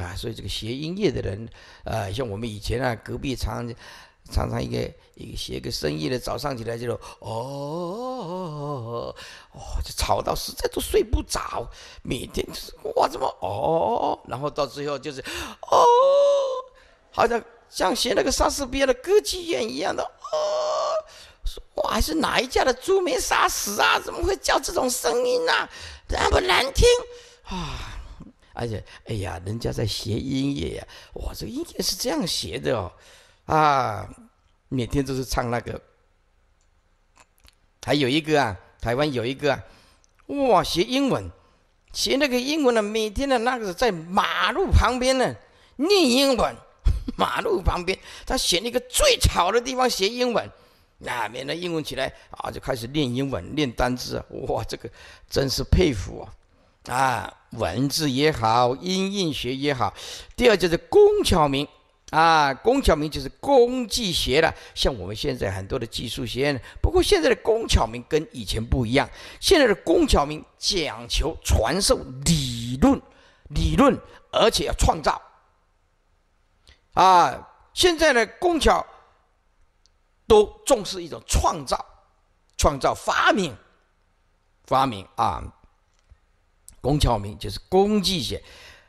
啊，所以这个学音乐的人，啊，像我们以前啊，隔壁常，常常一个一个学个生意的，早上起来就是哦，哦，就吵到实在都睡不着，每天就是哇，怎么哦，然后到最后就是哦，好像像学那个莎士比亚的歌剧院一样的哦，哇，还是哪一家的猪没杀死啊？怎么会叫这种声音呢？那么难听啊！而且，哎呀，人家在学音乐呀！哇，这音乐是这样学的哦，啊，每天都是唱那个。还有一个啊，台湾有一个啊，哇，学英文，学那个英文呢，每天的那个在马路旁边呢念英文，马路旁边，他选一个最吵的地方学英文，那免得英文起来啊，就开始练英文，练单词，哇，这个真是佩服啊！啊，文字也好，音韵学也好。第二就是工巧名啊，工巧名就是工具学了，像我们现在很多的技术学院。不过现在的工巧名跟以前不一样，现在的工巧名讲求传授理论、理论，而且要创造。啊，现在的工巧都重视一种创造，创造发明，发明啊。工窍名就是公技学，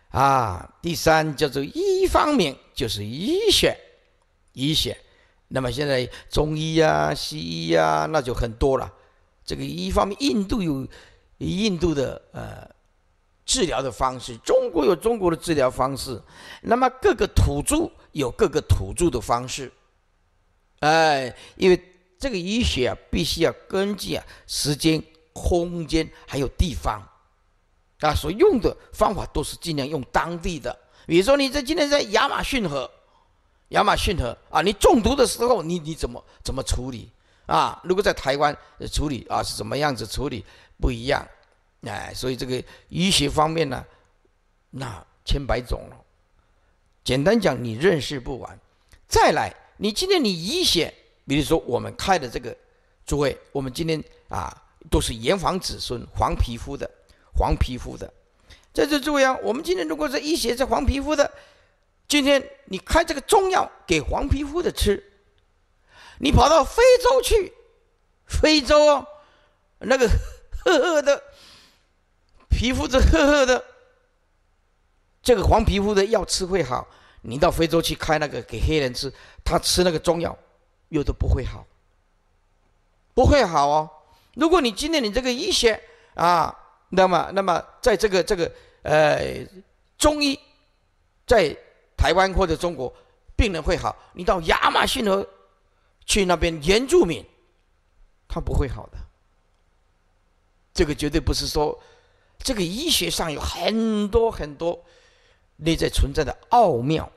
啊，第三叫做医方名，就是医学，医学。那么现在中医呀、西医呀，那就很多了。这个一方面，印度有印度的呃治疗的方式，中国有中国的治疗方式，那么各个土著有各个土著的方式。哎，因为这个医学啊，必须要根据啊时间、空间还有地方。啊，所用的方法都是尽量用当地的。比如说，你在今天在亚马逊河，亚马逊河啊，你中毒的时候，你你怎么怎么处理啊？如果在台湾处理啊，是怎么样子处理不一样？哎，所以这个医学方面呢，那千百种了。简单讲，你认识不完。再来，你今天你医学，比如说我们开的这个，诸位，我们今天啊都是炎黄子孙，黄皮肤的。黄皮肤的，在这注意啊，我们今天如果这医学是黄皮肤的，今天你开这个中药给黄皮肤的吃，你跑到非洲去，非洲那个 呵呵的皮肤，这呵呵的，这个黄皮肤的药吃会好，你到非洲去开那个给黑人吃，他吃那个中药，又都不会好，不会好哦。如果你今天你这个医学啊。那么，那么，在这个这个，呃，中医在台湾或者中国，病人会好；你到亚马逊河去那边原住民，他不会好的。这个绝对不是说，这个医学上有很多很多内在存在的奥妙，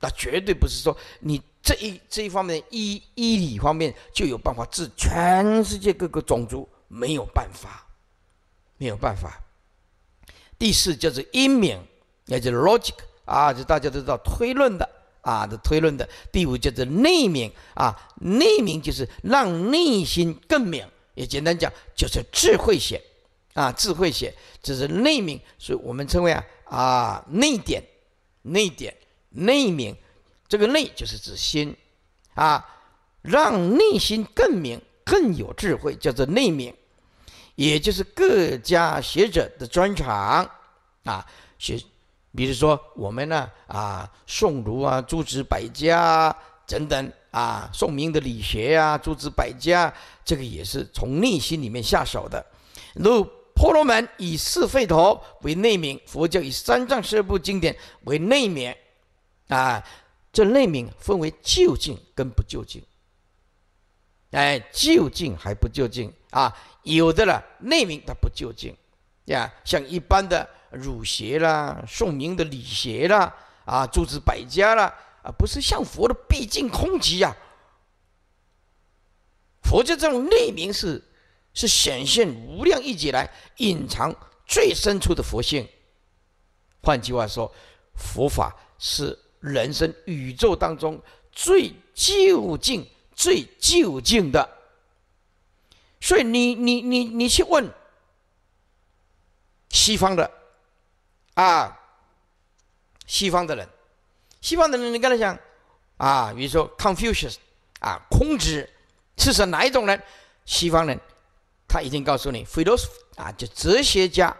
那绝对不是说你这一这一方面医医理方面就有办法治全世界各个种族没有办法。没有办法。第四叫做因明，也就是 logic 啊，就大家都知道推论的啊，这推论的。第五叫做内明啊，内明就是让内心更明，也简单讲就是智慧些，啊，智慧些，这是内明，所以我们称为啊啊内点、内点、内明。这个内就是指心，啊，让内心更明、更有智慧，叫做内明。也就是各家学者的专场啊，学，比如说我们呢啊，宋儒啊，诸子百家等等啊，宋明的理学啊，诸子百家，这个也是从内心里面下手的。如婆罗门以四吠陀为内名，佛教以三藏十二部经典为内名，啊，这内名分为究竟跟不究竟。哎，究竟还不究竟？啊，有的了内明，它不究竟，呀，像一般的儒学啦、宋明的理学啦、啊诸子百家啦，啊，不是像佛的毕竟空集呀。佛教这种内明是是显现无量一劫来隐藏最深处的佛性。换句话说，佛法是人生宇宙当中最究竟、最究竟的。所以你你你你去问西方的啊，西方的人，西方的人，你跟他讲啊，比如说 Confucius 啊，孔子，是是哪一种人？西方人，他已经告诉你，Philo 啊，就哲学家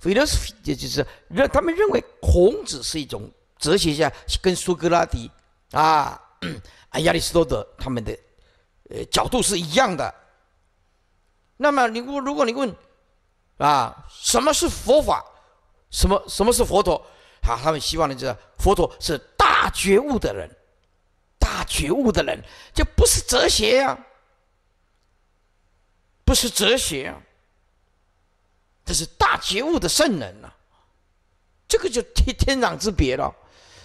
，Philo 就是认他们认为孔子是一种哲学家，跟苏格拉底啊亚里士多德他们的呃角度是一样的。那么你我如果你问，啊，什么是佛法？什么什么是佛陀？啊，他们希望你知道，佛陀是大觉悟的人，大觉悟的人就不是哲学呀，不是哲学，啊，这是大觉悟的圣人呐，这个就天天壤之别了，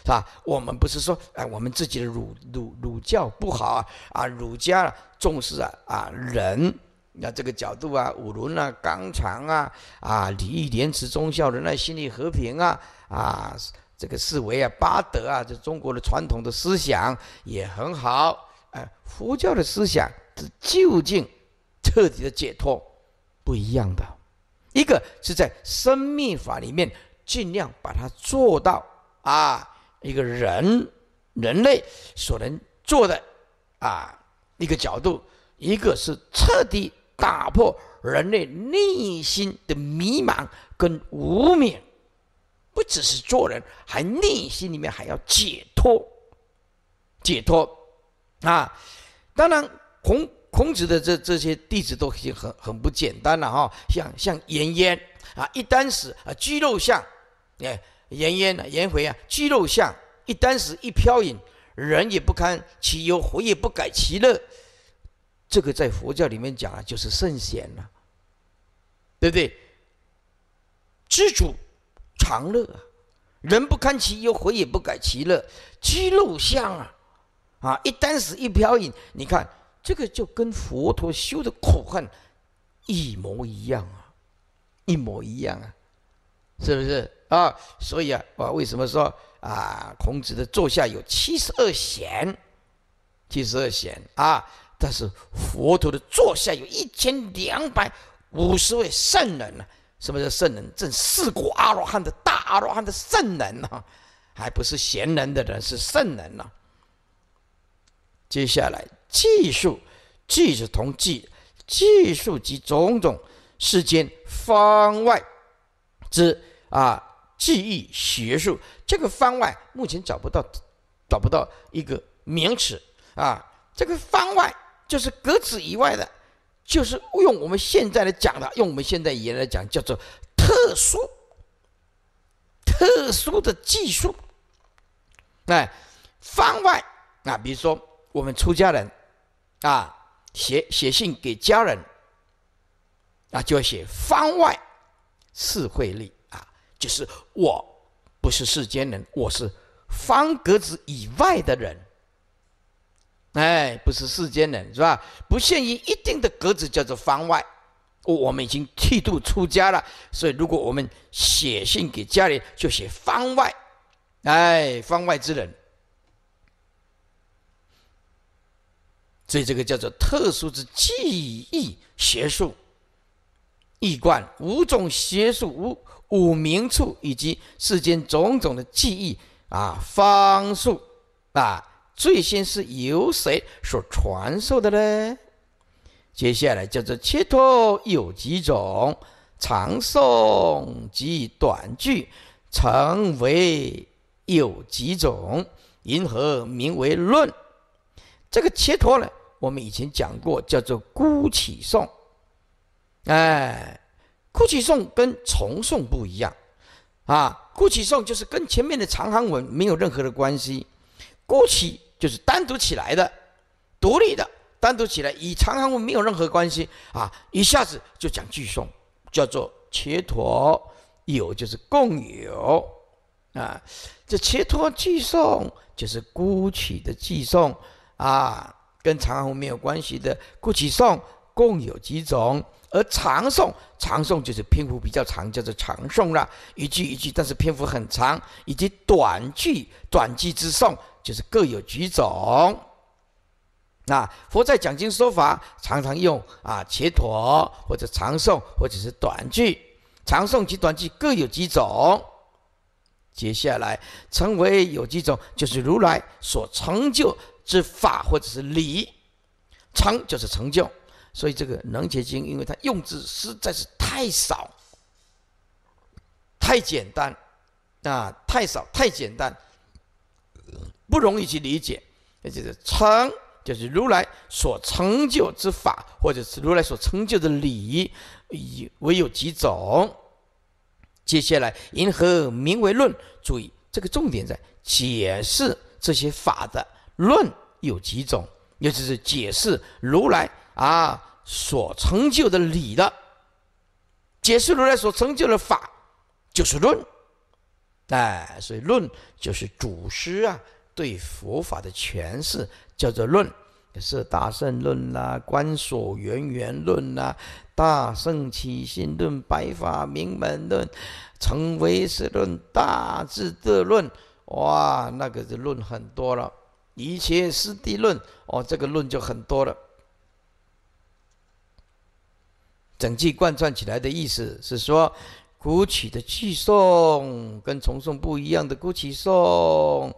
是吧？我们不是说哎，我们自己的儒儒儒教不好啊，啊，儒家重视啊啊人。那这个角度啊，五伦啊，纲常啊，啊，礼义廉耻忠孝仁爱，心理和平啊，啊，这个四维啊，八德啊，这中国的传统的思想也很好。哎，佛教的思想是究竟彻底的解脱，不一样的。一个是在生命法里面尽量把它做到啊，一个人人类所能做的啊一个角度，一个是彻底。打破人类内心的迷茫跟无明，不只是做人，还内心里面还要解脱，解脱，啊！当然，孔孔子的这这些弟子都已经很很不简单了哈，像像颜渊啊，一箪食啊，居肉相，哎，颜渊啊，颜回啊，居肉相，一箪食，一飘影，人也不堪其忧，回也不改其乐。这个在佛教里面讲，就是圣贤了，对不对？知足常乐，人不堪其忧，回也不改其乐，居陋巷啊，啊，一箪食，一瓢饮。你看这个就跟佛陀修的苦恨一模一样啊，一模一样啊，是不是啊？所以啊，我为什么说啊，孔子的座下有七十二贤，七十二贤啊。但是佛陀的座下有一千两百五十位圣人呢？什么叫圣人？正四果阿罗汉的大阿罗汉的圣人呢？还不是贤人的人，是圣人呢。接下来技术、技术同技、技术及种种世间方外之啊技艺学术，这个方外目前找不到，找不到一个名词啊，这个方外。就是格子以外的，就是用我们现在来讲的，用我们现在语言来讲，叫做特殊、特殊的技术。哎，方外啊，比如说我们出家人啊，写写信给家人，啊，就要写方外四会力啊，就是我不是世间人，我是方格子以外的人。哎，不是世间人是吧？不限于一定的格子，叫做方外。我我们已经剃度出家了，所以如果我们写信给家里，就写方外。哎，方外之人。所以这个叫做特殊之记忆学术、易观五种学术五五名处以及世间种种的记忆啊方术啊。最先是由谁所传授的呢？接下来叫做切陀，有几种长诵及短句，成为有几种，因何名为论？这个切陀呢，我们以前讲过，叫做孤起诵。哎，孤起诵跟重诵不一样啊，孤起诵就是跟前面的长行文没有任何的关系，孤起。就是单独起来的，独立的，单独起来，与长行文没有任何关系啊！一下子就讲句颂，叫做切陀有，就是共有啊。这切陀句颂就是孤起的句颂啊，跟长行文没有关系的孤起颂共有几种，而长诵，长诵就是篇幅比较长，叫做长诵啦，一句一句，但是篇幅很长，以及短句短句之诵。就是各有几种。那佛在讲经说法，常常用啊切陀或者长诵或者是短句，长诵及短句各有几种。接下来成为有几种，就是如来所成就之法或者是理，成就是成就。所以这个《能结经》，因为它用字实在是太少，太简单啊，太少太简单。不容易去理解，也就是成，就是如来所成就之法，或者是如来所成就的理，以为有几种。接下来，银河名为论？注意，这个重点在解释这些法的论有几种，也就是解释如来啊所成就的理的，解释如来所成就的法就是论。哎，所以论就是主师啊。对佛法的诠释叫做论，是大圣论啦、观所缘缘论啦、大圣起心论、白法明门论、成唯识论、大智的论，哇，那个是论很多了。一切师地论哦，这个论就很多了。整句贯串起来的意思是说，古曲的寄诵跟重诵不一样的古曲送。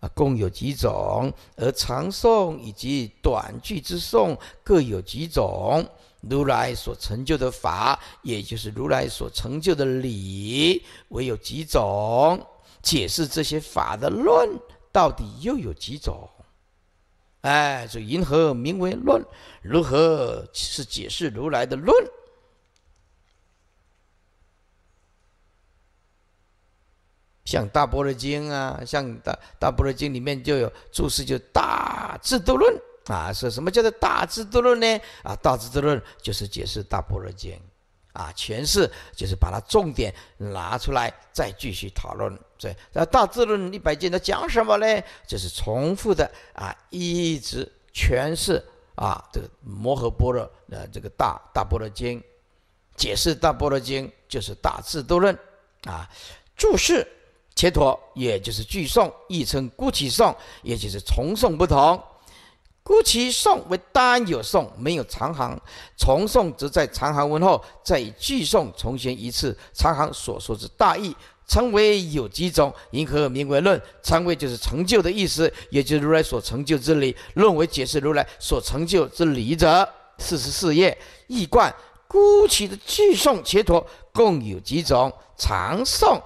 啊，共有几种？而长颂以及短句之颂各有几种？如来所成就的法，也就是如来所成就的理，唯有几种？解释这些法的论，到底又有几种？哎，这银河名为论？如何是解释如来的论？像《大般若经》啊，像《大大般若经》里面就有注释，就《大智度论》啊，说什么叫做《大智度论》呢？啊，《大智度论》就是解释《大般若经》啊，诠释就是把它重点拿出来再继续讨论。所以，《大智论》一百件，它讲什么嘞？就是重复的啊，一直诠释啊，这个《摩诃般若》呃，这个《大大般若经》，解释《大般若经》就是《大智度论》啊，注释。切陀，也就是句诵，亦称孤其诵，也就是重诵不同。孤其诵为单有诵，没有长行；重诵则在长行文后，再以句诵重行一次长行所说之大意，称为有几种。因何名为论？“常”为就是成就的意思，也就是如来所成就之理；“论”为解释如来所成就之理者。四十四页，易观孤其的句诵切陀共有几种？长诵。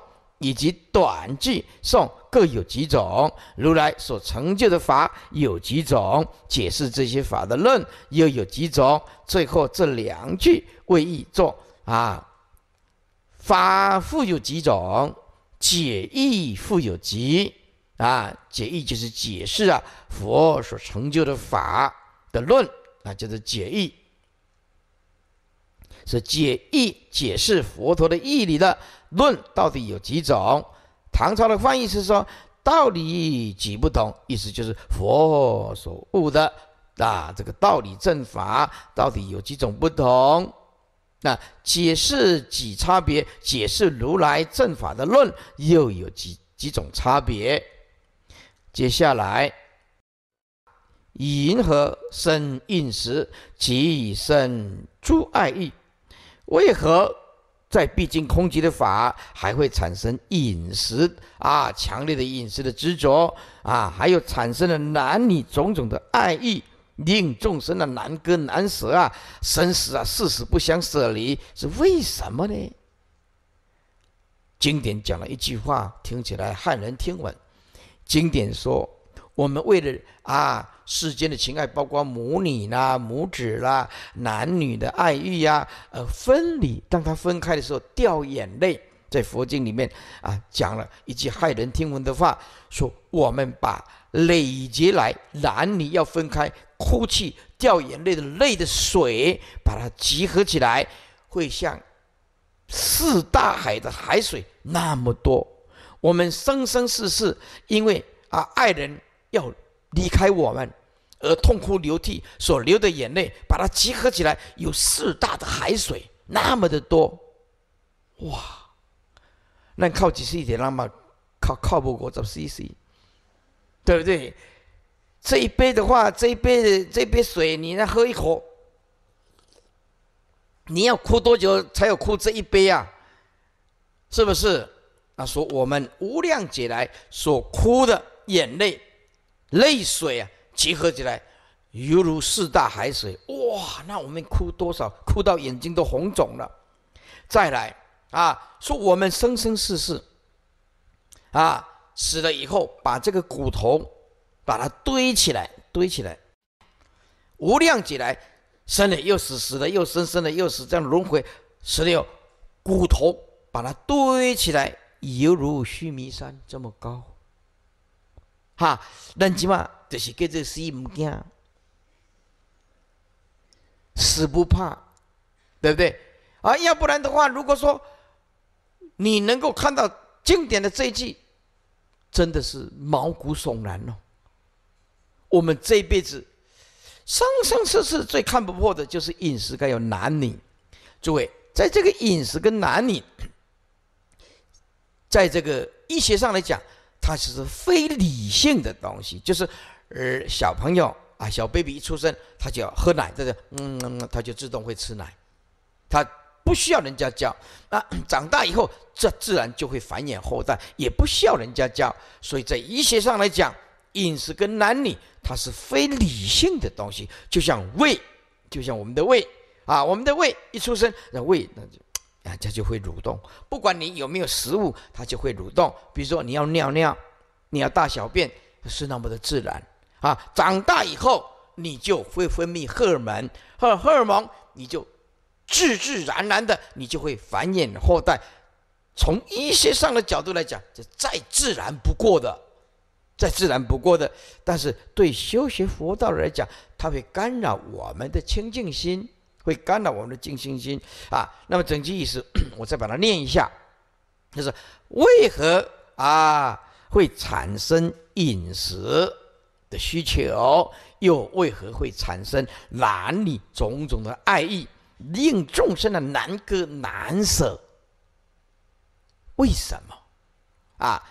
以及短句颂各有几种，如来所成就的法有几种，解释这些法的论又有几种。最后这两句为义作啊，法复有几种，解义复有几啊？解义就是解释啊佛所成就的法的论啊，就是解义，是解义解释佛陀的义理的。论到底有几种？唐朝的翻译是说，道理几不同？意思就是佛所悟的，那这个道理正法到底有几种不同？那解释几差别？解释如来正法的论又有几几种差别？接下来，银河生应时及生诸爱意，为何？在毕竟空寂的法，还会产生饮食啊，强烈的饮食的执着啊，还有产生了男女种种的爱意，令众生的难割难舍啊，生死啊、世死不相舍离，是为什么呢？经典讲了一句话，听起来骇人听闻，经典说。我们为了啊世间的情爱，包括母女啦、母子啦、男女的爱欲呀，呃分离，当他分开的时候掉眼泪，在佛经里面啊讲了一句骇人听闻的话，说我们把累积来男女要分开哭泣掉眼泪的泪的水，把它集合起来，会像四大海的海水那么多。我们生生世世因为啊爱人。要离开我们而痛哭流涕，所流的眼泪，把它集合起来，有四大的海水那么的多，哇！那靠几亿点，那么靠靠不过十 c c，对不对？这一杯的话，这一杯的这杯水，你来喝一口，你要哭多久才有哭这一杯啊？是不是？那说我们无量劫来所哭的眼泪。泪水啊，结合起来，犹如四大海水。哇，那我们哭多少，哭到眼睛都红肿了。再来啊，说我们生生世世啊，死了以后，把这个骨头，把它堆起来，堆起来，无量起来，生了又死，死了又生，生了又死，这样轮回。十六，骨头把它堆起来，犹如须弥山这么高。啊，人起码就是叫做死不惊，死不怕，对不对？啊，要不然的话，如果说你能够看到经典的这一句，真的是毛骨悚然哦。我们这一辈子生生世世最看不破的就是饮食该有男女。诸位，在这个饮食跟男女，在这个医学上来讲。它是非理性的东西，就是，呃小朋友啊，小 baby 一出生，他就要喝奶，这个嗯，他就自动会吃奶，他不需要人家教。那长大以后，这自然就会繁衍后代，也不需要人家教。所以在医学上来讲，饮食跟男女，它是非理性的东西，就像胃，就像我们的胃啊，我们的胃一出生，那胃那就。啊，它就会蠕动，不管你有没有食物，它就会蠕动。比如说你要尿尿，你要大小便，是那么的自然啊。长大以后，你就会分泌荷尔蒙，荷荷尔蒙，你就自自然然的，你就会繁衍后代。从医学上的角度来讲，这再自然不过的，再自然不过的。但是对修学佛道来讲，它会干扰我们的清净心。会干扰我们的静心心啊。那么整句意思，我再把它念一下，就是为何啊会产生饮食的需求，又为何会产生男女种种的爱意，令众生的难割难舍？为什么啊？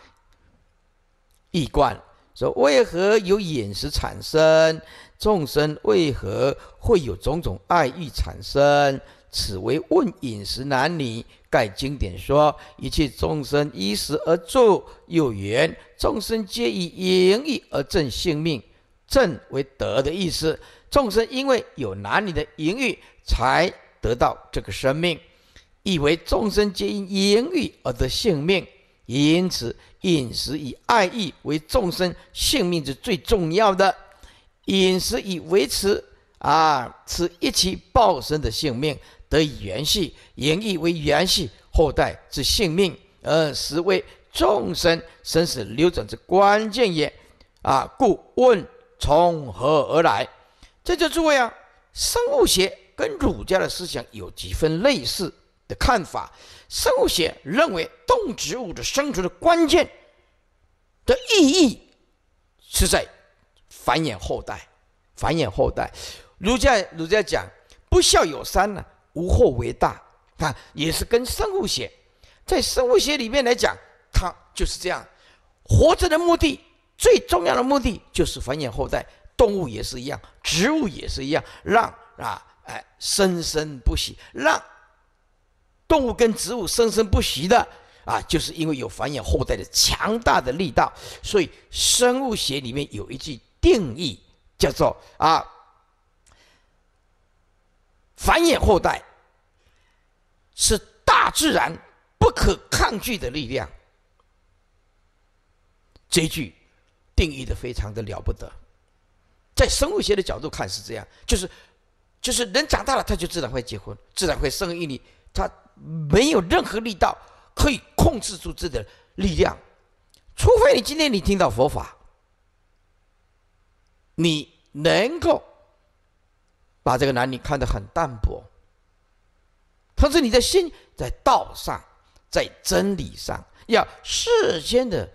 一观说为何有饮食产生？众生为何会有种种爱欲产生？此为问饮食男女。盖经典说，一切众生依食而住，有缘；众生皆以淫欲而正性命，正为德的意思。众生因为有男女的淫欲，才得到这个生命，以为众生皆因淫欲而得性命。因此，饮食以爱欲为众生性命之最重要的。饮食以维持，啊，此一起报身的性命得以延续，演绎为延续后代之性命，而实为众生生死流转之关键也，啊，故问从何而来？这就意位啊，生物学跟儒家的思想有几分类似的看法。生物学认为动植物的生存的关键的意义是在。繁衍后代，繁衍后代。儒家儒家讲不孝有三呢，无后为大。啊，也是跟生物学，在生物学里面来讲，它就是这样。活着的目的最重要的目的就是繁衍后代。动物也是一样，植物也是一样，让啊哎生生不息，让动物跟植物生生不息的啊，就是因为有繁衍后代的强大的力道。所以生物学里面有一句。定义叫做啊，繁衍后代是大自然不可抗拒的力量。这句定义的非常的了不得，在生物学的角度看是这样，就是就是人长大了，他就自然会结婚，自然会生育力，他没有任何力道可以控制住自己的力量，除非你今天你听到佛法。你能够把这个男女看得很淡薄，同时你的心在道上，在真理上，要世间的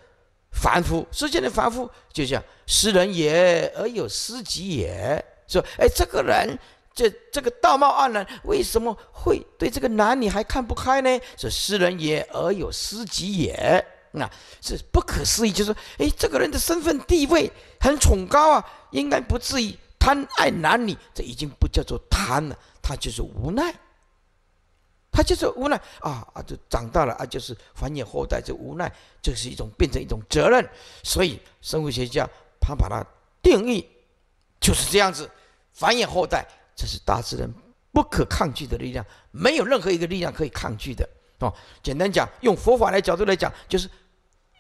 凡夫，世间的凡夫，就像失人也而有失己也，说，哎，这个人，这这个道貌岸然，为什么会对这个男女还看不开呢？是失人也而有失己也。啊，是不可思议，就是哎，这个人的身份地位很崇高啊，应该不至于贪爱男女，这已经不叫做贪了，他就是无奈，他就是无奈啊啊，就长大了啊，就是繁衍后代，就无奈就是一种变成一种责任，所以生物学家他把它定义就是这样子，繁衍后代，这是大自然不可抗拒的力量，没有任何一个力量可以抗拒的哦，简单讲，用佛法的角度来讲，就是。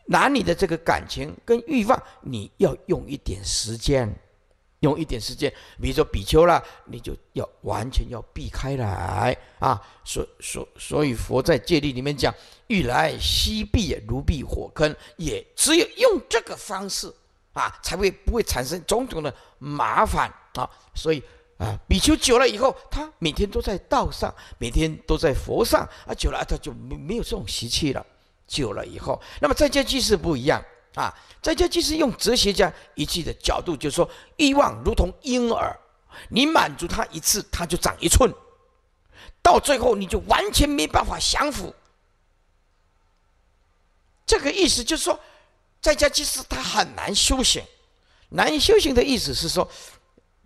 拿你的这个感情跟欲望，你要用一点时间，用一点时间。比如说比丘了，你就要完全要避开来啊。所所所以，佛在戒律里面讲，欲来心避，如避火坑，也只有用这个方式啊，才会不会产生种种的麻烦啊。所以啊，比丘久了以后，他每天都在道上，每天都在佛上，啊，久了他就没没有这种习气了。久了以后，那么在家祭实不一样啊。在家祭实用哲学家一句的角度，就是说欲望如同婴儿，你满足他一次，他就长一寸，到最后你就完全没办法降服。这个意思就是说，在家祭祀他很难修行，难以修行的意思是说，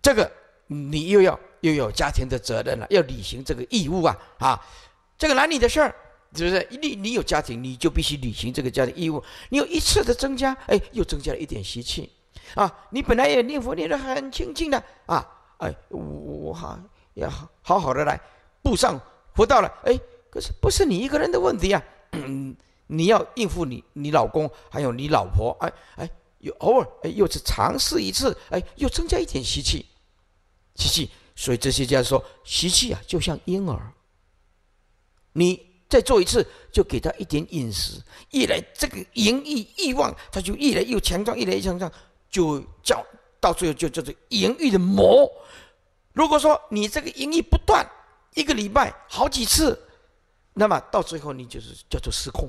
这个你又要又要家庭的责任了，要履行这个义务啊啊，这个男你的事儿。是不是你？你有家庭，你就必须履行这个家庭义务。你有一次的增加，哎，又增加了一点习气，啊，你本来也念佛念的很清净的，啊，哎，我我好要好好好的来布上佛道了，哎，可是不是你一个人的问题啊，你要应付你你老公，还有你老婆，哎哎，又偶尔哎又是尝试一次，哎，又增加一点习气，习气。所以这些家说习气啊，就像婴儿，你。再做一次，就给他一点饮食，一来这个淫欲欲望，他就越来又强壮，越来越强壮，就叫到最后就叫做淫欲的魔。如果说你这个淫欲不断，一个礼拜好几次，那么到最后你就是叫做失控，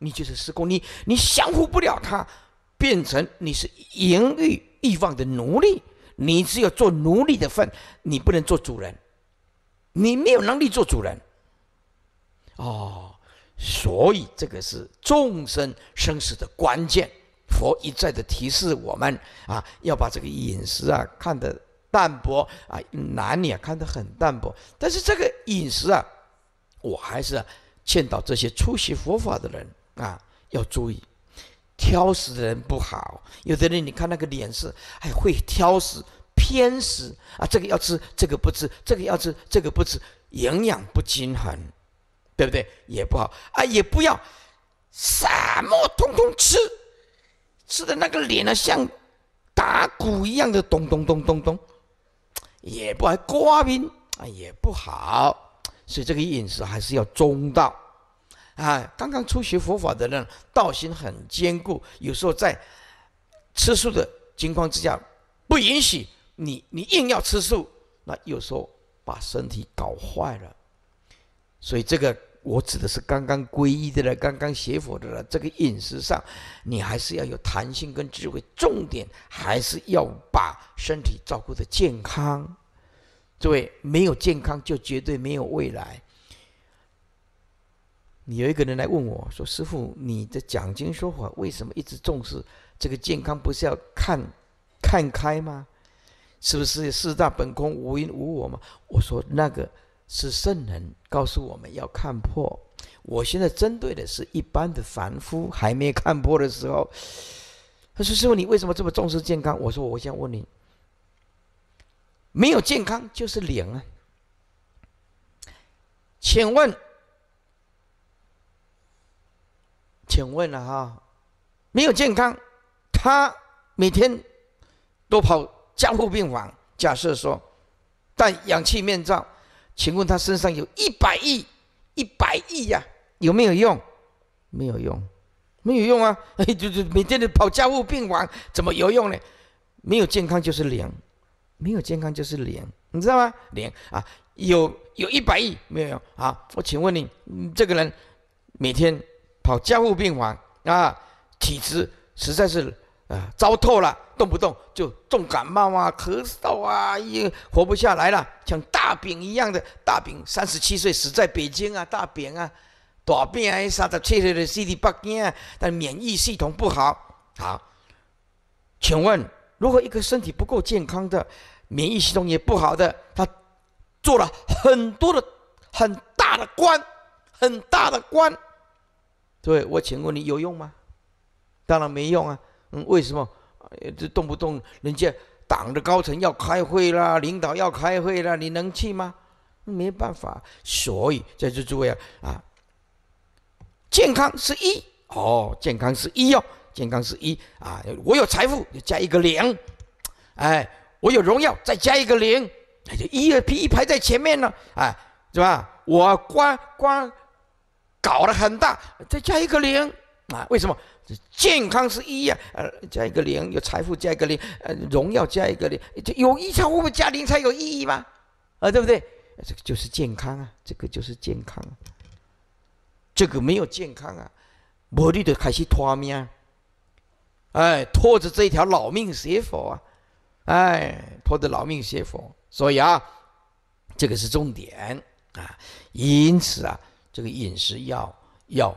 你就是失控，你你降服不了他，变成你是淫欲欲望的奴隶，你只有做奴隶的份，你不能做主人。你没有能力做主人，哦，所以这个是众生生死的关键。佛一再的提示我们啊，要把这个饮食啊看得淡薄啊，男女啊看得很淡薄。但是这个饮食啊，我还是啊、见到这些出席佛法的人啊要注意，挑食的人不好。有的人你看那个脸色，哎，会挑食。偏食啊，这个要吃，这个不吃，这个要吃，这个不吃，营养不均衡，对不对？也不好啊，也不要什么通通吃，吃的那个脸呢像打鼓一样的咚咚咚咚咚，也不还刮冰啊，也不好。所以这个饮食还是要中道啊。刚刚初学佛法的人，道心很坚固，有时候在吃素的情况之下，不允许。你你硬要吃素，那有时候把身体搞坏了。所以这个我指的是刚刚皈依的人、刚刚学佛的人，这个饮食上，你还是要有弹性跟智慧。重点还是要把身体照顾的健康。各位，没有健康就绝对没有未来。有一个人来问我说：“师傅，你的讲经说法为什么一直重视这个健康？不是要看看开吗？”是不是四大本空无因无我嘛？我说那个是圣人告诉我们要看破。我现在针对的是一般的凡夫，还没看破的时候。他说：“师傅，你为什么这么重视健康？”我说：“我想问你，没有健康就是零啊。”请问，请问了哈，没有健康，他每天都跑。家护病房，假设说，戴氧气面罩，请问他身上有一百亿，一百亿呀，有没有用？没有用，没有用啊！哎，就是每天的跑家护病房，怎么有用呢？没有健康就是零，没有健康就是零，你知道吗？零啊，有有一百亿没有用啊！我请问你，这个人每天跑家护病房啊，体质实在是。啊，糟透了！动不动就重感冒啊，咳嗽啊，也活不下来了。像大饼一样的大饼，三十七岁死在北京啊，大饼啊，大病啊，三十七岁死在北京啊。但免疫系统不好，好，请问，如果一个身体不够健康的，免疫系统也不好的，他做了很多的很大的官，很大的官，对我请问你有用吗？当然没用啊。嗯，为什么？这动不动人家党的高层要开会啦，领导要开会啦，你能去吗？没办法。所以在这诸位啊，啊，健康是一哦，健康是一哟，健康是一啊，我有财富加一个零，哎，我有荣耀再加一个零，就一二一排在前面了，哎，是吧？我光光搞得很大，再加一个零。啊，为什么健康是一啊，呃，加一个零有财富，加一个零，呃，荣耀加一个零，有遗产会不会加零才有意义吗？啊，对不对？这个就是健康啊，这个就是健康，这个没有健康啊，魔力的开始拖命，哎，拖着这条老命学佛啊，哎，拖着老命学佛，所以啊，这个是重点啊，因此啊，这个饮食要要。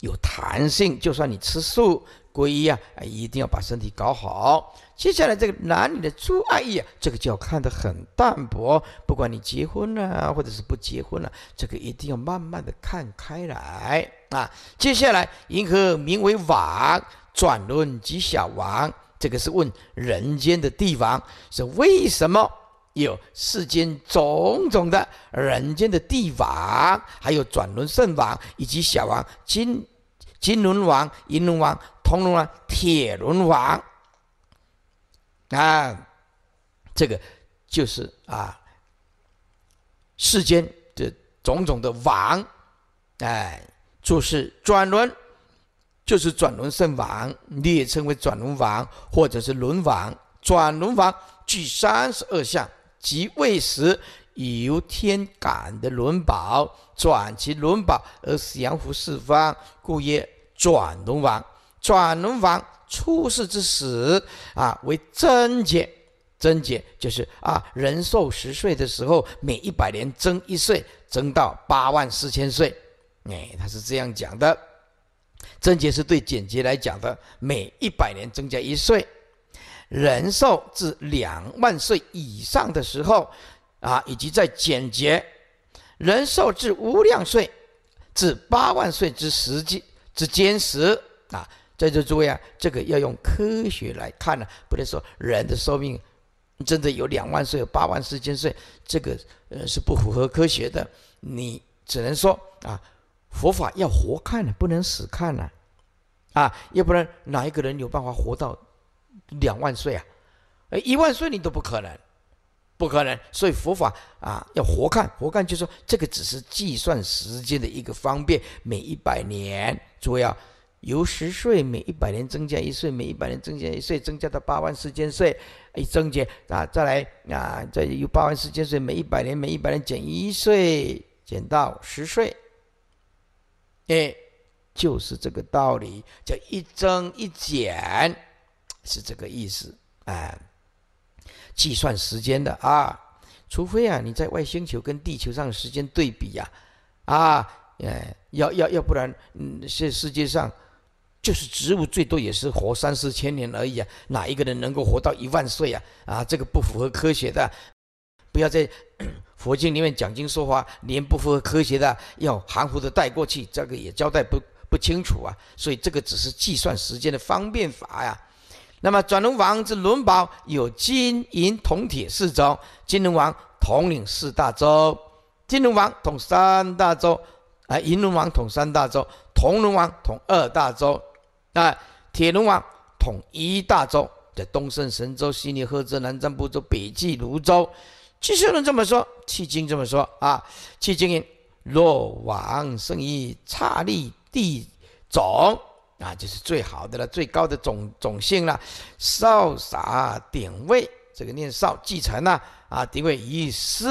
有弹性，就算你吃素，皈依啊，一定要把身体搞好。接下来这个男女的做爱呀，这个就要看得很淡薄，不管你结婚了或者是不结婚了，这个一定要慢慢的看开来啊。接下来银河名为王，转轮及小王，这个是问人间的帝王是为什么。有世间种种的人间的帝王，还有转轮圣王，以及小王金金轮王、银轮王、铜轮王、铁轮王啊，这个就是啊，世间的种种的王，哎，就是转轮，就是转轮圣王，也称为转轮王或者是轮王。转轮王具三十二相。即未时以由天感的轮宝转其轮宝，而降服四方，故曰转轮王。转轮王出世之时，啊，为贞劫，增劫就是啊，人寿十岁的时候，每一百年增一岁，增到八万四千岁。哎，他是这样讲的，增劫是对简洁来讲的，每一百年增加一岁。人寿至两万岁以上的时候，啊，以及在简洁，人寿至无量岁，至八万岁之实际之坚实啊，在座诸位啊，这个要用科学来看呢，不能说人的寿命真的有两万岁、八万四千岁，这个呃是不符合科学的。你只能说啊，佛法要活看了，不能死看了，啊，要不然哪一个人有办法活到？两万岁啊，哎，一万岁你都不可能，不可能。所以佛法啊，要活看，活看就是说，这个只是计算时间的一个方便。每一百年，主要由十岁每一百年增加一岁，每一百年增加一岁，增加到八万四千岁，一增减啊，再来啊，再由八万四千岁每一百年每一百年减一岁，减到十岁。哎，就是这个道理，叫一增一减。是这个意思，哎，计算时间的啊，除非啊，你在外星球跟地球上时间对比呀，啊，哎，要要要不然，世世界上就是植物最多也是活三四千年而已啊，哪一个人能够活到一万岁啊？啊，这个不符合科学的，不要在 佛经里面讲经说法，连不符合科学的要含糊的带过去，这个也交代不不清楚啊，所以这个只是计算时间的方便法呀。那么，转轮王之轮宝有金银铜铁四种，金龙王统领四大洲，金龙王统三大洲，啊，银龙王统三大洲，铜龙王统二大洲，啊，铁龙王统一大洲，在东胜神州、西牛贺兹，南瞻部洲、北俱泸州。契圣人这么说，契经这么说啊，契经云：若王生意，差利地种。啊，就是最好的了，最高的种种姓了，少杀点位，这个念少继承呐啊，顶位一十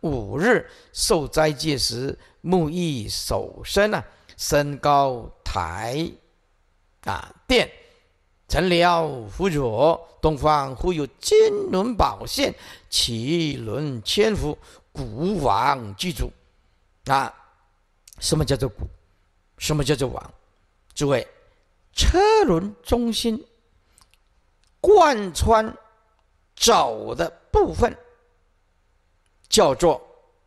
五日受斋戒时，沐浴守身呐，身高台啊殿，晨鸟扶左，东方忽有金轮宝现，奇轮千辐，古王居住。啊，什么叫做古？什么叫做王？诸位。车轮中心贯穿走的部分叫做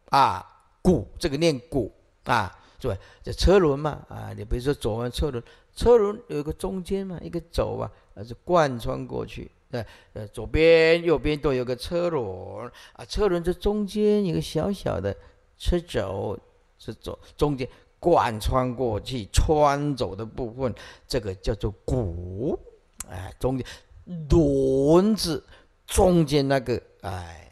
啊，骨，这个念骨啊，对，这车轮嘛啊，你比如说左轮车轮，车轮有一个中间嘛，一个轴啊，是贯穿过去，对，呃，左边右边都有个车轮啊，车轮这中间有个小小的车轴是走中间。贯穿过去穿走的部分，这个叫做毂，哎，中间轮子中间那个哎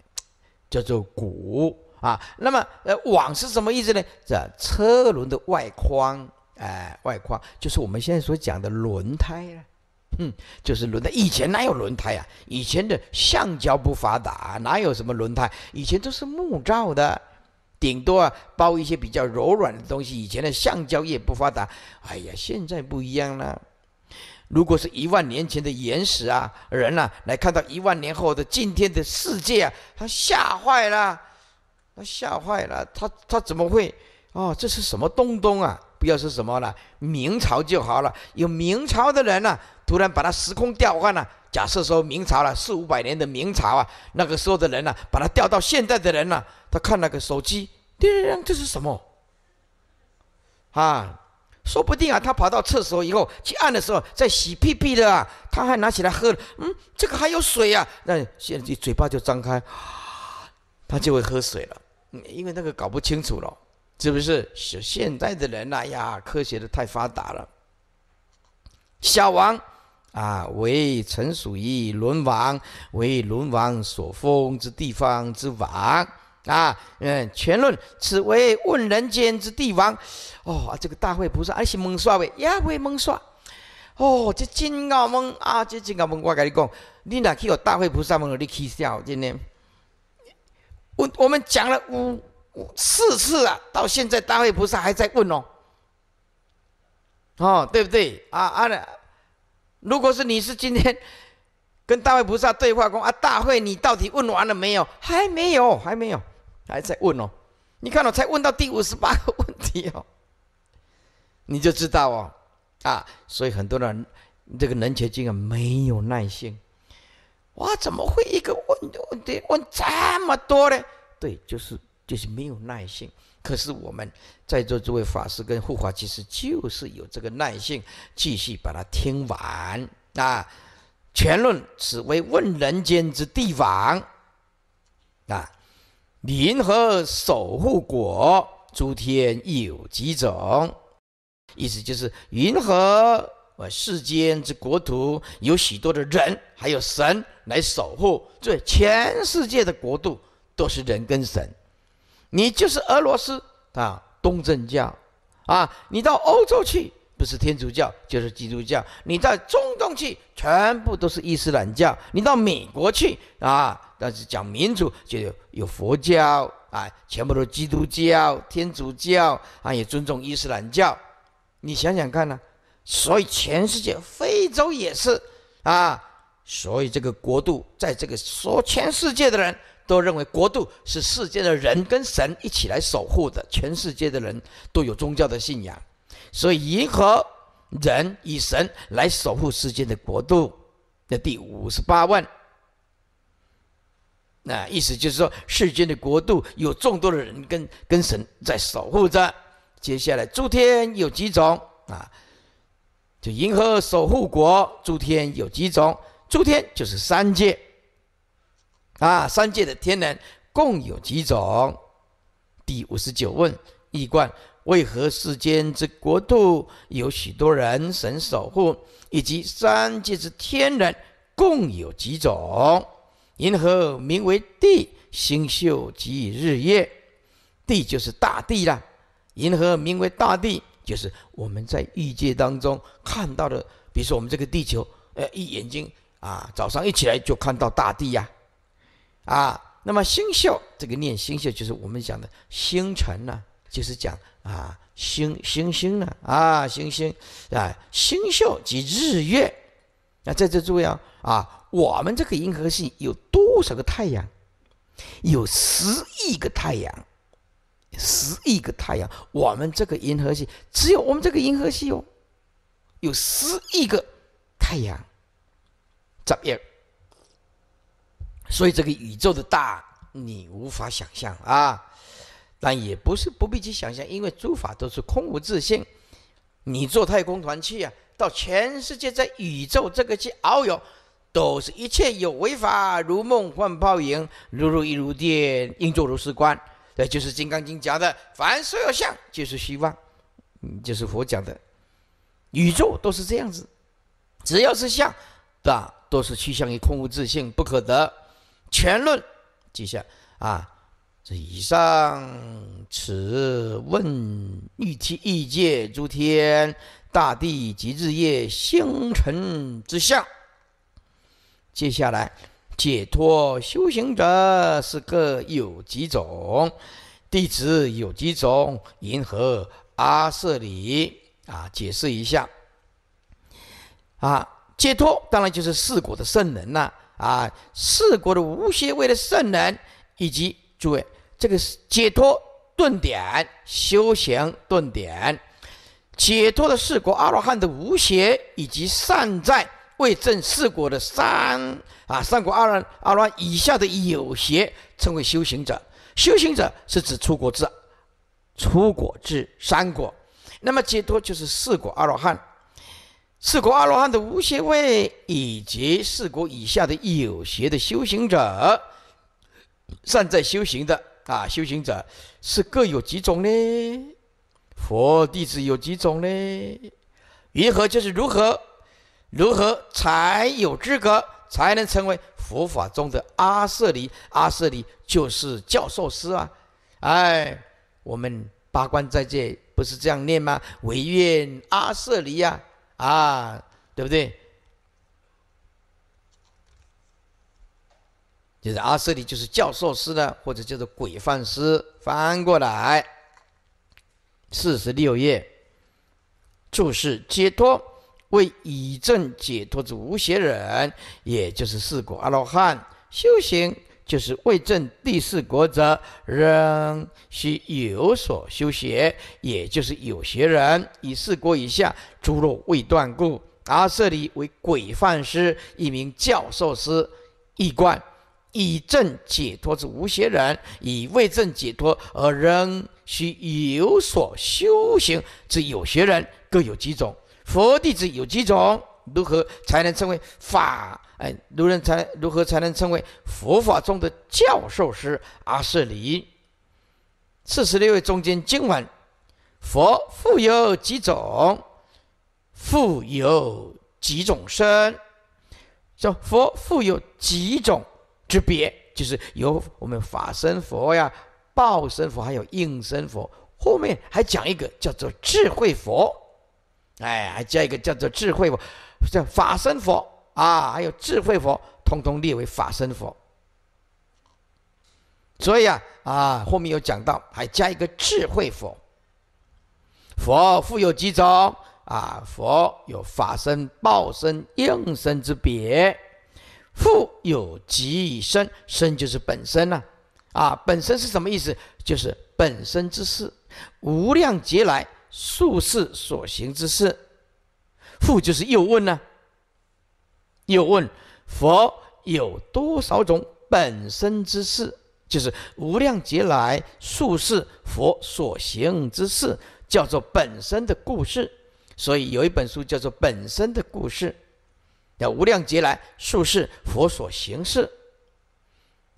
叫做毂啊。那么呃网是什么意思呢？这车轮的外框，哎，外框就是我们现在所讲的轮胎了。哼，就是轮胎。以前哪有轮胎啊？以前的橡胶不发达，哪有什么轮胎？以前都是木造的。顶多啊，包一些比较柔软的东西。以前的橡胶业不发达，哎呀，现在不一样了。如果是一万年前的原始啊人呐，来看到一万年后的今天的世界啊，他吓坏了，他吓坏了，他他怎么会？哦，这是什么东东啊？不要说什么了，明朝就好了。有明朝的人呐，突然把他时空调换了。假设说明朝了四五百年的明朝啊，那个时候的人呐，把他调到现在的人呐。他看那个手机，叮，这是什么？啊，说不定啊，他跑到厕所以后去按的时候，在洗屁屁的啊，他还拿起来喝了。嗯，这个还有水啊，那现在嘴巴就张开，他就会喝水了，因为那个搞不清楚了，是不是？是现在的人啊呀，科学的太发达了。小王啊，为曾属于伦王，为伦王所封之地方之王。啊，嗯，全论此为问人间之帝王，哦，这个大会菩萨，而且蒙刷位，也会蒙刷，哦，这金刚蒙啊，这金刚蒙，我跟你讲，你哪去有大会菩萨蒙你起笑今天，我我们讲了五四次啊，到现在大会菩萨还在问哦，哦，对不对？啊啊，如果是你是今天跟大会菩萨对话工啊，大会你到底问完了没有？还没有，还没有。还在问哦，你看我才问到第五十八个问题哦，你就知道哦啊，所以很多人这个能前经啊没有耐心，我怎么会一个问问题问这么多呢？对，就是就是没有耐心。可是我们在座诸位法师跟护法其实就是有这个耐心，继续把它听完啊。全论此为问人间之帝王啊。银河守护国，诸天有几种。意思就是，云河呃世间之国土有许多的人，还有神来守护。这全世界的国度都是人跟神。你就是俄罗斯啊，东正教啊，你到欧洲去，不是天主教就是基督教。你在中东去，全部都是伊斯兰教。你到美国去啊。但是讲民主就有有佛教啊，全部都基督教、天主教啊，也尊重伊斯兰教。你想想看呢？所以全世界非洲也是啊，所以这个国度在这个说全世界的人都认为国度是世界的人跟神一起来守护的。全世界的人都有宗教的信仰，所以银河人以神来守护世界的国度。那第五十八万。那意思就是说，世间的国度有众多的人跟跟神在守护着。接下来，诸天有几种啊？就银河守护国，诸天有几种？诸天就是三界啊，三界的天人共有几种？第五十九问：易冠，为何世间之国度有许多人神守护，以及三界之天人共有几种？银河名为地，星宿即日月。地就是大地啦。银河名为大地，就是我们在欲界当中看到的，比如说我们这个地球，呃，一眼睛啊，早上一起来就看到大地呀，啊，那么星宿这个念星宿，就是我们讲的星辰呐，就是讲啊星星星呢，啊星星啊星宿即日月那在这注意啊啊，我们这个银河系有。多少个太阳？有十亿个太阳，十亿个太阳。我们这个银河系只有我们这个银河系哦，有十亿个太阳在样？所以这个宇宙的大，你无法想象啊！但也不是不必去想象，因为诸法都是空无自性。你坐太空船去啊，到全世界，在宇宙这个去遨游。都是一切有为法，如梦幻泡影，如露亦如电，应作如是观。这就是《金刚经》讲的，凡所有相，就是虚妄。嗯，就是佛讲的，宇宙都是这样子。只要是相，大都是趋向于空无自性，不可得。全论记下啊。这以上此问欲提异界诸天、大地及日夜星辰之相。接下来，解脱修行者是各有几种，弟子有几种，银河阿舍里啊？解释一下，啊，解脱当然就是四果的圣人了啊，四果的无邪位的圣人，以及诸位这个解脱顿点修行顿点，解脱的四果阿罗汉的无邪以及善在。为证四果的三啊，三果阿罗阿以下的有邪，称为修行者，修行者是指出国之出国之三果，那么解脱就是四果阿罗汉，四果阿罗汉的无邪位以及四果以下的有邪的修行者，善在修行的啊，修行者是各有几种呢？佛弟子有几种呢？云何就是如何？如何才有资格，才能成为佛法中的阿舍离？阿舍离就是教授师啊！哎，我们八关斋戒不是这样念吗？唯愿阿舍离呀！啊，对不对？就是阿舍利，就是教授师的，或者叫做鬼犯师。翻过来，四十六页，注释解脱。为已证解脱之无邪人，也就是四果阿罗汉，修行就是为证第四果者，仍需有所修学，也就是有邪人。以四果以下，诸肉未断故。阿舍利为鬼犯师，一名教授师，一贯以正解脱之无邪人，以为正解脱而仍需有所修行之有邪人，各有几种。佛弟子有几种？如何才能成为法？哎，如人才如何才能成为佛法中的教授师阿舍离？四十六位中间，今晚佛复有几种？复有几种身？叫佛复有几种之别，就是有我们法身佛呀、报身佛，还有应身佛。后面还讲一个叫做智慧佛。哎，还加一个叫做智慧佛，叫法身佛啊，还有智慧佛，通通列为法身佛。所以啊，啊后面有讲到，还加一个智慧佛。佛复有几种啊？佛有法身、报身、应身之别，复有以身，身就是本身呐。啊，本身是什么意思？就是本身之事，无量劫来。术士所行之事，复就是又问呢？又问佛有多少种本身之事？就是无量劫来术士佛所行之事，叫做本身的故事。所以有一本书叫做《本身的故事》，叫无量劫来术士佛所行事。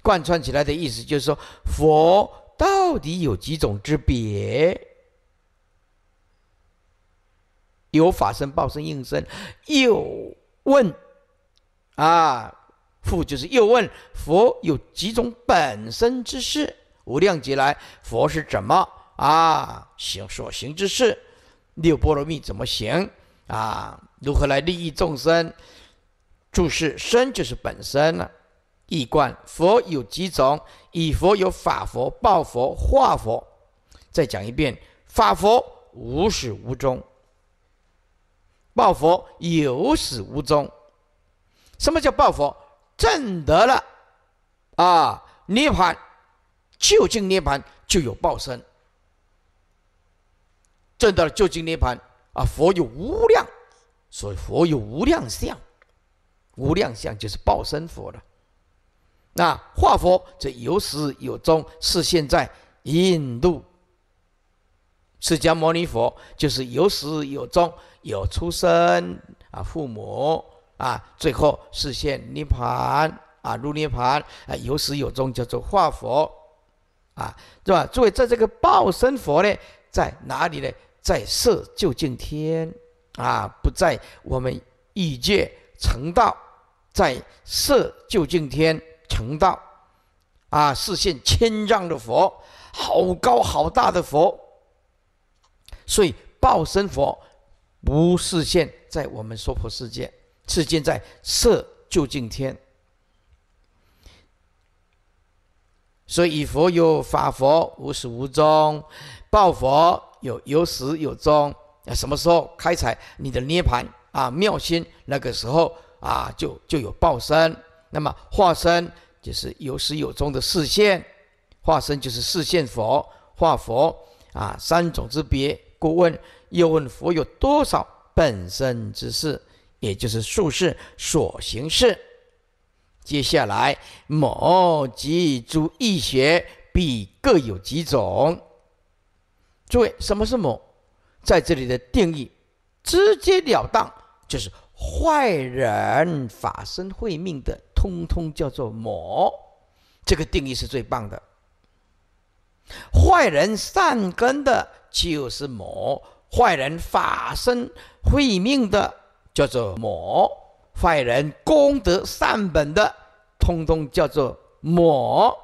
贯穿起来的意思就是说，佛到底有几种之别？有法身、报身、应身，又问：啊，复就是又问佛有几种本身之事？无量劫来，佛是怎么啊行所行之事？六波罗蜜怎么行啊？如何来利益众生？注释：身就是本身了。一观：佛有几种？以佛有法佛、报佛、化佛。再讲一遍：法佛无始无终。报佛有始无终，什么叫报佛？证得了啊涅盘，究竟涅盘就有报身。证到了究竟涅盘啊，佛有无量，所以佛有无量相，无量相就是报身佛了。那化佛则有始有终，是现在印度释迦牟尼佛，就是有始有终。有出生啊，父母啊，最后实现涅槃啊，入涅槃啊，有始有终，叫做化佛啊，是吧？作为在这个报身佛呢，在哪里呢？在色究竟天啊，不在我们欲界成道，在色究竟天成道啊，实现千丈的佛，好高好大的佛，所以报身佛。不是现在，我们说婆世界，是现在色究竟天。所以，佛有法佛，无始无终；报佛有有始有终。啊，什么时候开采你的涅盘啊？妙心那个时候啊，就就有报身。那么化身就是有始有终的视现，化身就是视现佛化佛啊，三种之别。故问，又问佛有多少本身之事，也就是术士所行事。接下来，某及诸易学必各有几种？诸位，什么是某？在这里的定义，直截了当，就是坏人法身慧命的，通通叫做某。这个定义是最棒的。坏人善根的。就是魔，坏人法身慧命的叫做魔，坏人功德善本的，通通叫做魔。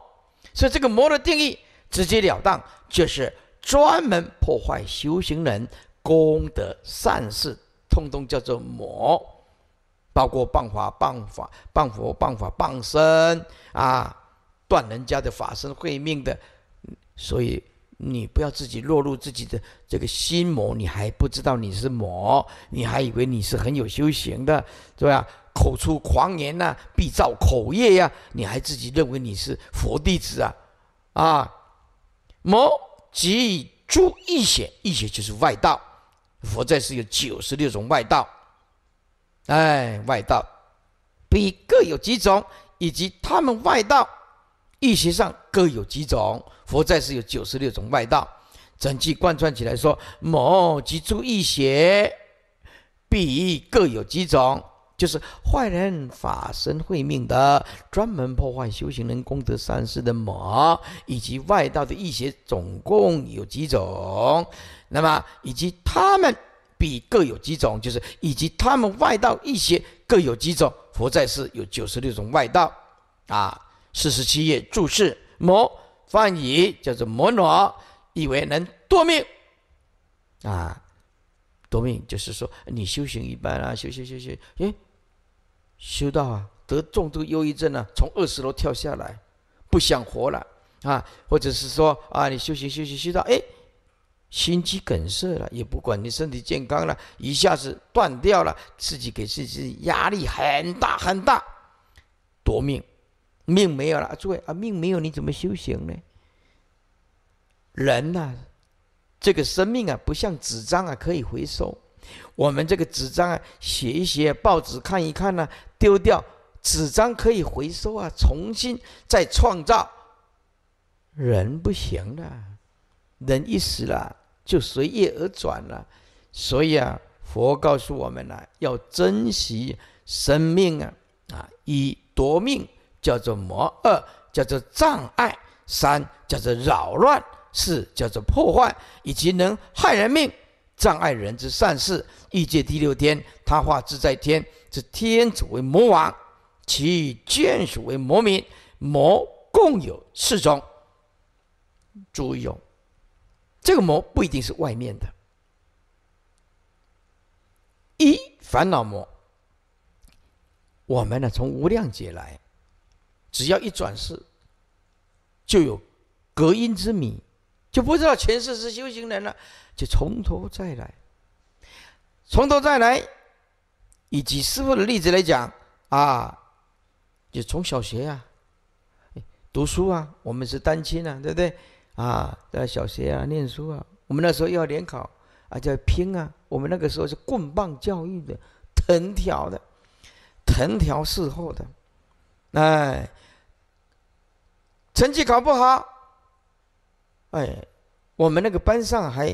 所以这个魔的定义直截了当，就是专门破坏修行人功德善事，通通叫做魔，包括谤法、谤法、谤佛、谤法、谤身啊，断人家的法身慧命的，所以。你不要自己落入自己的这个心魔，你还不知道你是魔，你还以为你是很有修行的，对吧？口出狂言呐，必造口业呀，你还自己认为你是佛弟子啊？啊，魔即诸异学，异学就是外道。佛在世有九十六种外道，哎，外道，比各有几种，以及他们外道医学上各有几种。佛在世有九十六种外道，整句贯穿起来说：魔及诸异邪，彼各有几种？就是坏人法身慧命的，专门破坏修行人功德善事的魔，以及外道的异邪，总共有几种？那么，以及他们彼各有几种？就是以及他们外道异邪各有几种？佛在世有九十六种外道，啊，四十七页注释魔。梵语叫做摩恼，以为能夺命啊！夺命就是说你修行一般啦，修修修修，诶，修到啊，得重度忧郁症了，从二十楼跳下来，不想活了啊！或者是说啊，你修行修行修到诶，心肌梗塞了，也不管你身体健康了，一下子断掉了，自己给自己压力很大很大，夺命。命没有了，诸位啊，命没有你怎么修行呢？人呐，这个生命啊，不像纸张啊，可以回收。我们这个纸张啊，写一写报纸看一看呢，丢掉纸张可以回收啊，重新再创造。人不行了，人一死了就随业而转了。所以啊，佛告诉我们呢，要珍惜生命啊啊，以夺命。叫做魔二，叫做障碍三，叫做扰乱四，叫做破坏，以及能害人命、障碍人之善事。欲界第六天，他化自在天，是天主为魔王，其眷属为魔民。魔共有四种，诸有这个魔不一定是外面的。一烦恼魔，我们呢从无量劫来。只要一转世，就有隔音之米，就不知道前世是修行人了，就从头再来。从头再来，以举师傅的例子来讲啊，就从小学啊，读书啊，我们是单亲啊，对不对？啊，在小学啊，念书啊，我们那时候要联考啊，叫拼啊，我们那个时候是棍棒教育的，藤条的，藤条伺候的。哎，成绩考不好，哎，我们那个班上还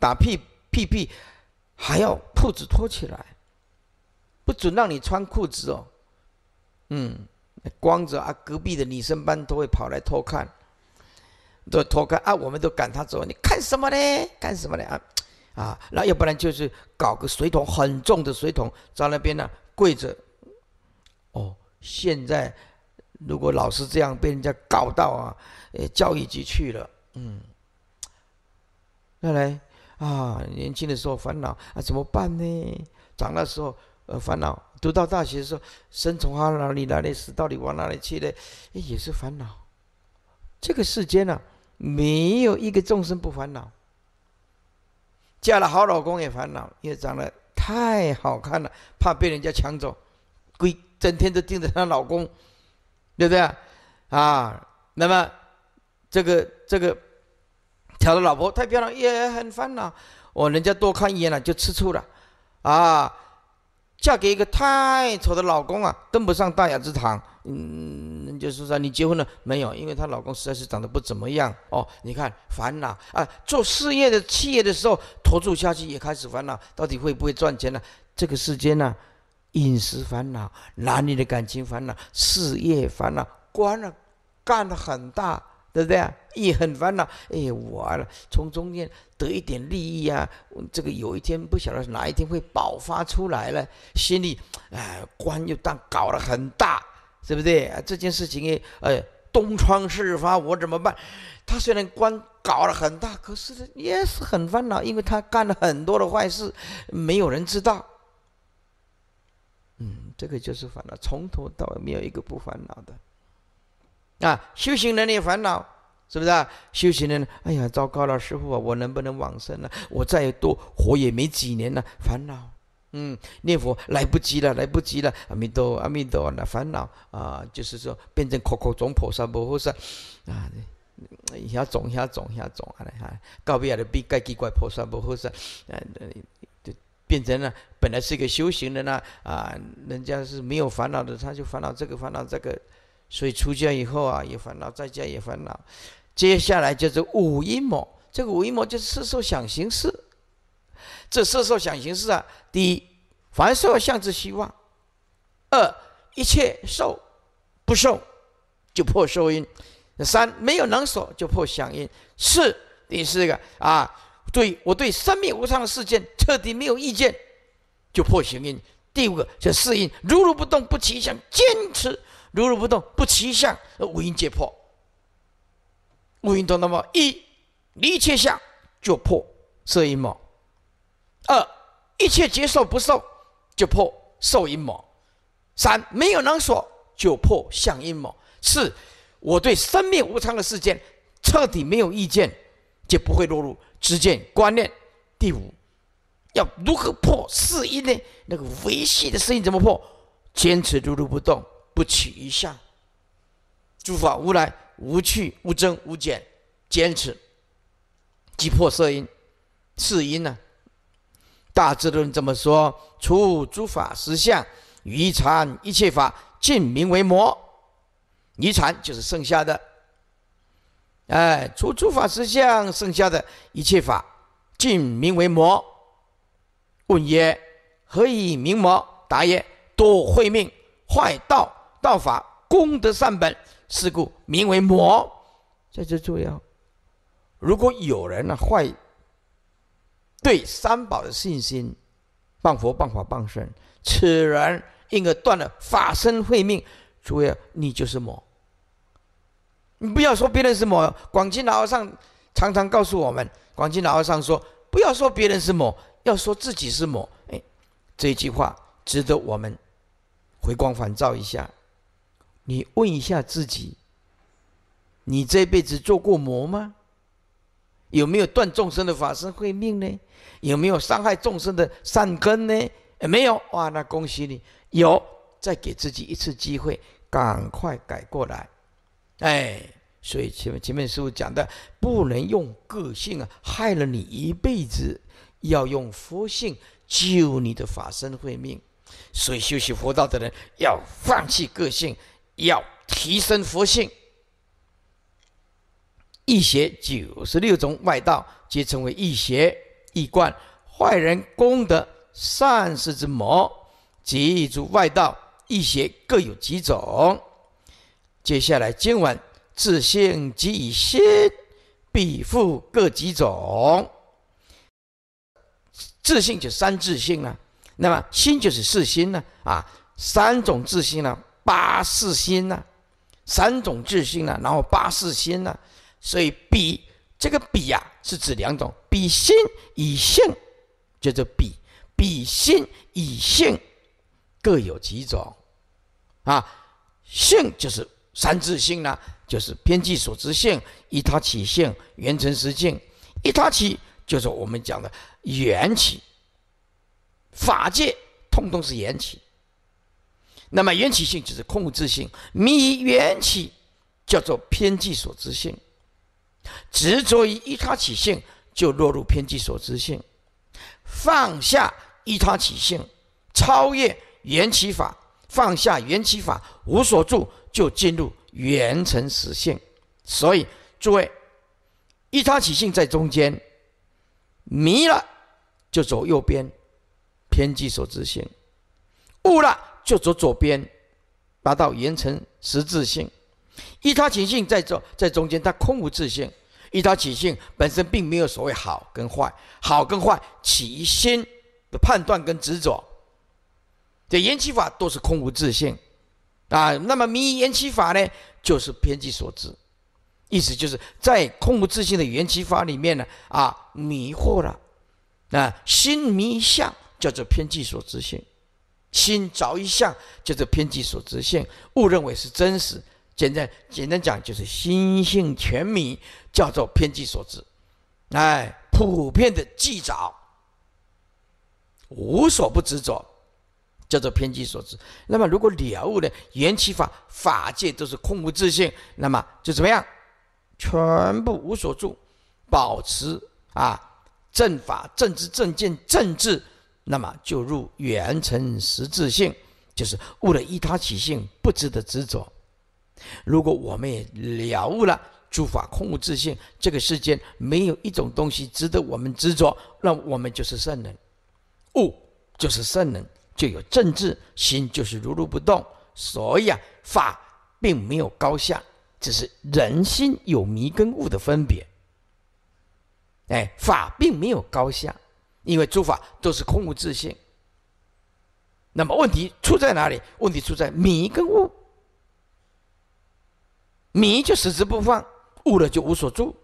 打屁屁屁，还要裤子脱起来，不准让你穿裤子哦，嗯，光着啊！隔壁的女生班都会跑来偷看，都偷看啊！我们都赶他走，你看什么呢？干什么呢？啊啊！那要不然就是搞个水桶很重的水桶，在那边呢跪着，哦。现在，如果老是这样被人家告到啊，呃，教育局去了，嗯，看来啊，年轻的时候烦恼啊，怎么办呢？长大时候呃，烦恼，读到大学的时候，生从哪里来的，死到底往哪里去呢？也是烦恼。这个世间呢，没有一个众生不烦恼。嫁了好老公也烦恼，因为长得太好看了，怕被人家抢走，归整天都盯着她老公，对不对啊？那么这个这个挑的老婆太漂亮也很烦恼，哦，人家多看一眼了就吃醋了，啊，嫁给一个太丑的老公啊，登不上大雅之堂，嗯，就是说你结婚了没有？因为她老公实在是长得不怎么样，哦，你看烦恼啊，做事业的企业的时候拖住下去也开始烦恼，到底会不会赚钱呢？这个世间呢？饮食烦恼，男女的感情烦恼，事业烦恼，官啊干的很大，对不对？也很烦恼。哎呀，了，从中间得一点利益啊，这个有一天不晓得哪一天会爆发出来了，心里哎官又当搞得很大，对不对？这件事情哎，呃东窗事发，我怎么办？他虽然官搞了很大，可是也是很烦恼，因为他干了很多的坏事，没有人知道。嗯，这个就是烦恼，从头到尾没有一个不烦恼的。啊，修行人也烦恼，是不是啊？修行人，哎呀，糟糕了，师傅啊，我能不能往生啊？我再多活也没几年了，烦恼。嗯，念佛来不及了，来不及了。阿弥陀，阿弥陀，那烦恼啊，就是说变成口种菩萨、不菩萨啊，一下种一下种一下种啊，搞不下的比盖奇怪菩萨、魔菩萨。变成了本来是一个修行的呢，啊，人家是没有烦恼的，他就烦恼这个烦恼这个，所以出家以后啊也烦恼，在家也烦恼，接下来就是五阴魔，这个五阴魔就是色受想行识，这色受想行识啊，第一，凡受向之希望，二，一切受不受就破受阴，三，没有能所就破想因；四，第四个啊。对我对生命无常的事件彻底没有意见，就破行阴。第五个叫四阴，如如不动不起相，坚持如如不动不起相，五阴皆破。五阴都那么一，一切相就破色阴魔；二，一切接受不受就破受阴魔；三，没有能所就破相阴魔；四，我对生命无常的事件彻底没有意见。就不会落入执见观念。第五，要如何破四因呢？那个唯系的四因怎么破？坚持如如不动，不取一相。诸法无来无去，无增无减，坚持即破色因、四因呢？《大智论》这么说：除诸法实相，于禅一切法，尽名为魔。于禅就是剩下的。哎，除诸法实相，剩下的一切法，尽名为魔。问曰：何以名魔？答曰：多慧命、坏道、道法、功德善本，是故名为魔。在这重要，如果有人呢坏对三宝的信心，谤佛、谤法、谤神，此人因而断了法身慧命，诸位，你就是魔。你不要说别人是魔，广钦老和尚常常告诉我们：广钦老和尚说，不要说别人是魔，要说自己是魔。哎，这一句话值得我们回光返照一下。你问一下自己：你这辈子做过魔吗？有没有断众生的法身慧命呢？有没有伤害众生的善根呢？没有哇，那恭喜你。有，再给自己一次机会，赶快改过来。哎，所以前面前面师傅讲的，不能用个性啊，害了你一辈子，要用佛性救你的法身慧命。所以，修习佛道的人要放弃个性，要提升佛性。一邪九十六种外道皆称为一邪一贯坏人功德善事之魔，记诸外道一邪各有几种。接下来，今文自性即以心，比复各几种？自性就三自性啊，那么心就是四心呢？啊，三种自性呢？八四心呢？三种自性呢？然后八四心呢？所以比这个比呀，是指两种：比心以性，叫做比；比心以性各有几种？啊，性就是。三自性呢，就是边际所知性、一他起性、缘成实性。一他起就是我们讲的缘起，法界通通是缘起。那么缘起性就是空无自性，迷缘起叫做边际所知性，执着于一他起性就落入边际所知性，放下一他起性，超越缘起法，放下缘起法，无所住。就进入缘成实性，所以诸位，一他起性在中间，迷了就走右边偏激所执性，悟了就走左边达到缘成实质性。一他起性在中在中间，它空无自性。一他起性本身并没有所谓好跟坏，好跟坏起心的判断跟执着，这缘起法都是空无自性。啊，那么迷于言起法呢，就是偏激所致，意思就是在空不自性的缘言起法里面呢，啊，迷惑了，啊，心迷相叫做偏激所致性，心着一相叫做偏激所致性，误认为是真实。简单简单讲就是心性全迷，叫做偏激所致，哎，普遍的记着，无所不执着。叫做偏激所致。那么如果了悟了缘起法，法界都是空无自性，那么就怎么样？全部无所住，保持啊正法、正知、正见、正智，那么就入圆成实自性，就是悟了依他起性，不值得执着。如果我们也了悟了诸法空无自性，这个世间没有一种东西值得我们执着，那我们就是圣人，悟就是圣人。就有政治，心就是如如不动，所以啊，法并没有高下，只是人心有迷跟悟的分别。哎，法并没有高下，因为诸法都是空无自性。那么问题出在哪里？问题出在迷跟悟，迷就死之不放，悟了就无所住。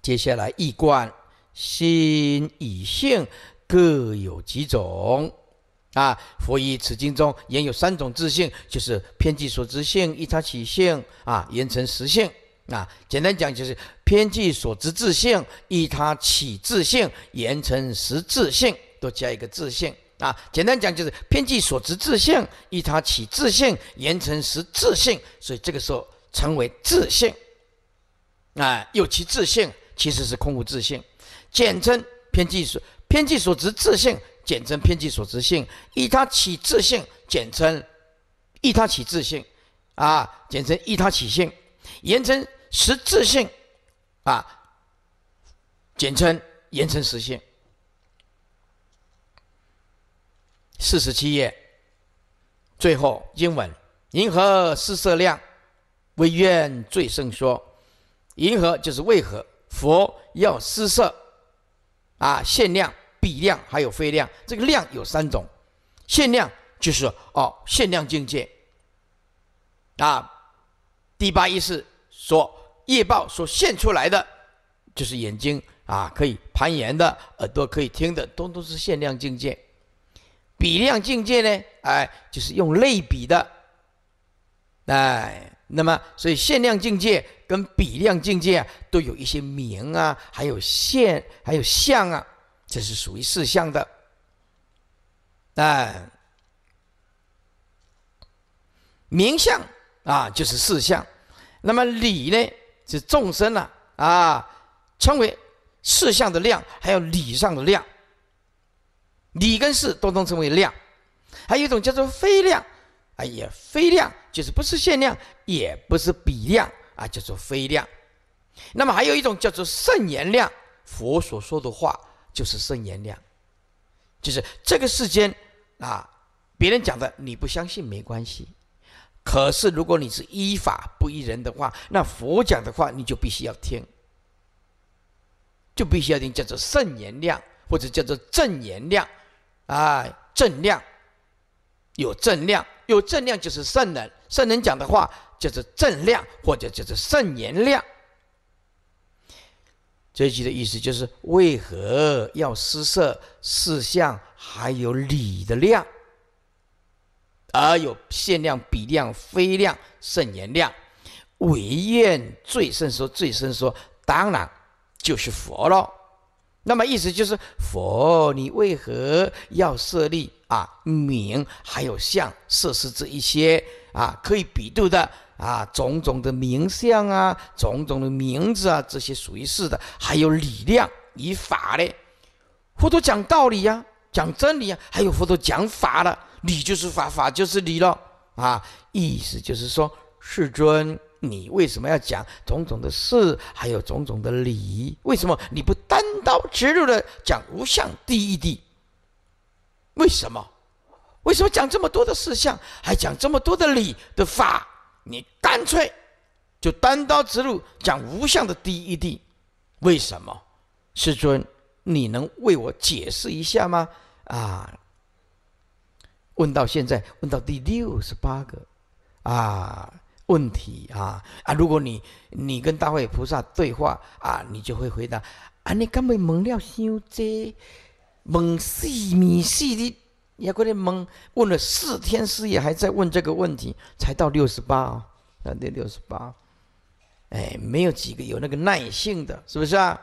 接下来一观，心与性各有几种。啊，佛以此经中言有三种自性，就是偏计所执性、依他起性、啊，言成实性。啊，简单讲就是偏计所执自性、依他起自性、言成实自性，多加一个自性。啊，简单讲就是偏计所执自性、依他起自性、言成实自性，所以这个时候成为自性。啊，又其自性其实是空无自性，简称偏计所偏计所执自性。简称偏激所执性，依他起自性，简称依他起自性，啊，简称依他起性，言称实自性，啊，简称言称实性。四十七页，最后英文，银河施色量为愿最胜说，银河就是为何佛要施色啊，限量。比量还有非量，这个量有三种，限量就是哦限量境界啊。第八一是说业报所现出来的，就是眼睛啊可以攀岩的，耳朵可以听的，通通是限量境界。比量境界呢，哎就是用类比的，哎那么所以限量境界跟比量境界都有一些名啊，还有限，还有相啊。这是属于四相的，哎，名相啊，就是四相。那么理呢，是众生了啊，称为四相的量，还有理上的量。理跟事都能称为量，还有一种叫做非量啊，也非量，就是不是限量，也不是比量啊，叫做非量。那么还有一种叫做圣言量，佛所说的话。就是圣言量，就是这个世间啊，别人讲的你不相信没关系。可是如果你是依法不依人的话，那佛讲的话你就必须要听，就必须要听，叫做圣言量或者叫做正言量啊，正量有正量，有正量就是圣人，圣人讲的话叫做正量或者叫做圣言量。这一句的意思就是：为何要施设四相，还有理的量，啊，有限量、比量、非量、圣言量，唯愿最胜说，最胜说，当然就是佛了。那么意思就是：佛，你为何要设立啊名，还有相、设施这一些啊可以比度的？啊，种种的名相啊，种种的名字啊，这些属于事的，还有理量以法的，佛陀讲道理呀，讲真理呀，还有佛陀讲法了，理就是法，法就是理了啊。意思就是说，世尊，你为什么要讲种种的事，还有种种的理？为什么你不单刀直入的讲无相第一谛？为什么？为什么讲这么多的事项，还讲这么多的理的法？你干脆就单刀直入讲无相的第一谛，为什么？师尊，你能为我解释一下吗？啊，问到现在，问到第六十八个啊问题啊啊！如果你你跟大会菩萨对话啊，你就会回答啊，你根本蒙了修多，蒙四灭四的。也怪点蒙问了四天四夜，还在问这个问题，才到六十八，才到六十八。哎，没有几个有那个耐性的，是不是啊？